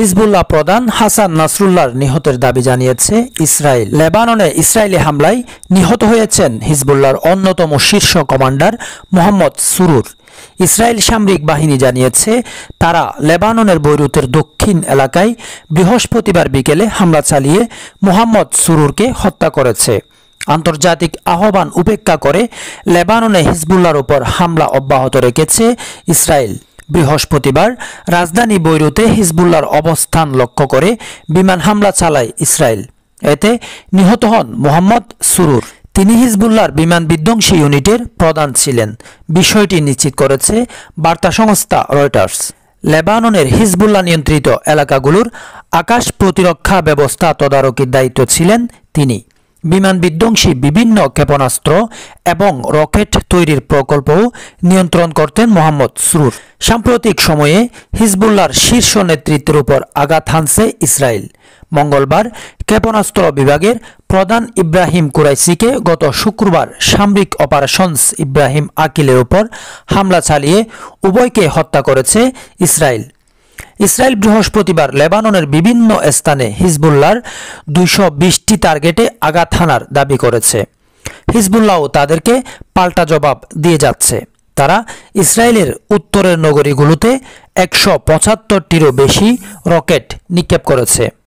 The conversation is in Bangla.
হিজবুল্লাহ প্রধান হাসান নাসরুল্লাহর নিহতের দাবি জানিয়েছে ইসরায়েল লেবাননে ইসরায়েলি হামলায় নিহত হয়েছেন হিজবুল্লার অন্যতম শীর্ষ কমান্ডার মোহাম্মদ সুরুর ইসরায়েল সামরিক বাহিনী জানিয়েছে তারা লেবাননের বৈরুতের দক্ষিণ এলাকায় বৃহস্পতিবার বিকেলে হামলা চালিয়ে মোহাম্মদ সুরুরকে হত্যা করেছে আন্তর্জাতিক আহ্বান উপেক্ষা করে লেবাননে হিজবুল্লার উপর হামলা অব্যাহত রেখেছে ইসরায়েল বৃহস্পতিবার রাজধানী বৈরুতে হিজবুল্লার অবস্থান লক্ষ্য করে বিমান হামলা চালায় ইসরায়েল এতে নিহত হন মোহাম্মদ সুরুর তিনি হিজবুল্লার বিমান বিধ্বংসী ইউনিটের প্রধান ছিলেন বিষয়টি নিশ্চিত করেছে বার্তা সংস্থা রয়টার্স লেবাননের হিজবুল্লাহ নিয়ন্ত্রিত এলাকাগুলোর আকাশ প্রতিরক্ষা ব্যবস্থা তদারকির দায়িত্ব ছিলেন তিনি বিমান বিধ্বংসী বিভিন্ন ক্ষেপণাস্ত্র এবং রকেট তৈরির প্রকল্প নিয়ন্ত্রণ করতেন মোহাম্মদ সুরুর সাম্প্রতিক সময়ে হিজবুল্লার শীর্ষ নেতৃত্বের উপর আঘাত হানছে ইসরায়েল মঙ্গলবার ক্ষেপণাস্ত্র বিভাগের প্রধান ইব্রাহিম কুরাইসিকে গত শুক্রবার সামরিক অপারেশনস ইব্রাহিম আকিলের উপর হামলা চালিয়ে উভয়কে হত্যা করেছে ইসরায়েল ইসরায়েল বৃহস্পতিবার লেবাননের বিভিন্ন স্থানে হিজবুল্লার দুইশো বিশটি টার্গেটে আঘাত হানার দাবি করেছে হিজবুল্লাহও তাদেরকে পাল্টা জবাব দিয়ে যাচ্ছে তারা ইসরায়েলের উত্তরের নগরীগুলোতে একশো পঁচাত্তরটিরও বেশি রকেট নিক্ষেপ করেছে